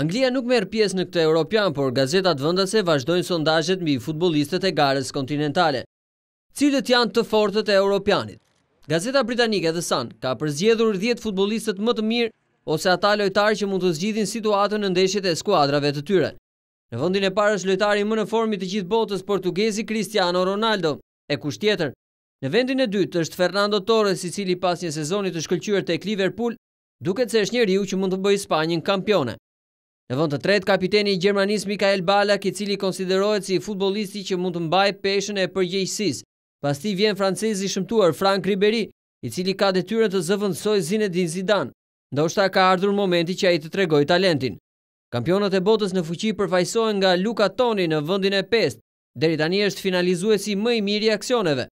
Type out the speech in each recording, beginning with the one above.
Anglia nuk merë pjesë në këtë Europian, por gazetat vëndase vazhdojnë sondajet mbi futbolistët e gares kontinentale. Cilët janë të fortët e Europianit? Gazeta Britanike dhe San ka përzjedhur 10 futbolistët më të mirë ose ata lojtarë që mund të zgjidhin situatën në ndeshjet e skuadrave të tyre. Në vëndin e parës lojtari më në formi të gjithë botës portugezi Cristiano Ronaldo, e kush tjetër. Në vendin e dytë është Fernando Torres i cili pas një sezonit të shkëllqyër të Liverpool, duket se është një riu që mund të bëjë Spanjën kampione. Në vënd të tret, kapiteni i Gjermanis Mikael Balak i cili konsiderohet si futbolisti që mund të mbaj peshen e përgjejsis. Pas ti vjen francezi shëmtuar Frank Ribery, i cili ka detyren të zëvëndsoj Zinedine Zidane, ndo shta ka ardhur momenti që a i të tregoj talentin. Kampionat e botës në fuqi përfajsojnë nga Luka Toni në vëndin e 5, deri tani është e si mëj mirë i aksioneve.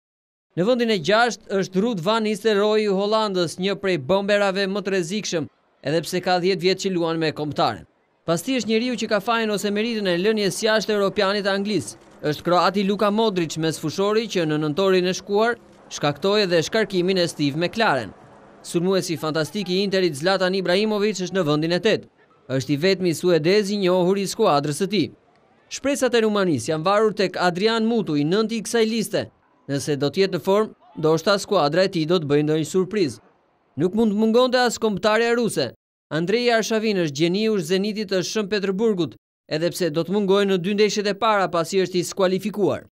Në vëndin e 6 është Ruth Van Isteroj i Hollandës një prej bomberave më të rezikshëm, edhepse ka 10 vjetë që luan me komptaren. Pas ti është riu që ka fajnë ose meritën e lënjës jashtë e Europianit e Anglisë. është Kroati Luka Modric me sfushori që në nëntorin e shkuar, shkaktoj edhe shkarkimin e Steve McLaren. Sulmuesi fantastik i interit Zlatan Ibrahimovic është në vëndin e tëtë. është i vetëmi suedezi njohur i skuadrës të ti. Shpresat e Rumanis janë varur tek Adrian Mutu i nënti i kësaj liste. Nëse do tjetë në formë, do shta skuadra e ti do të bëjnë do një surpriz. Nuk mund mungon të asë komptarja ruse, Andrei Arshavin është gjeni u Zenitit të shëmë Petrburgut, edhepse do të mungojnë në dy ndeshjet e para pasi është i skualifikuar.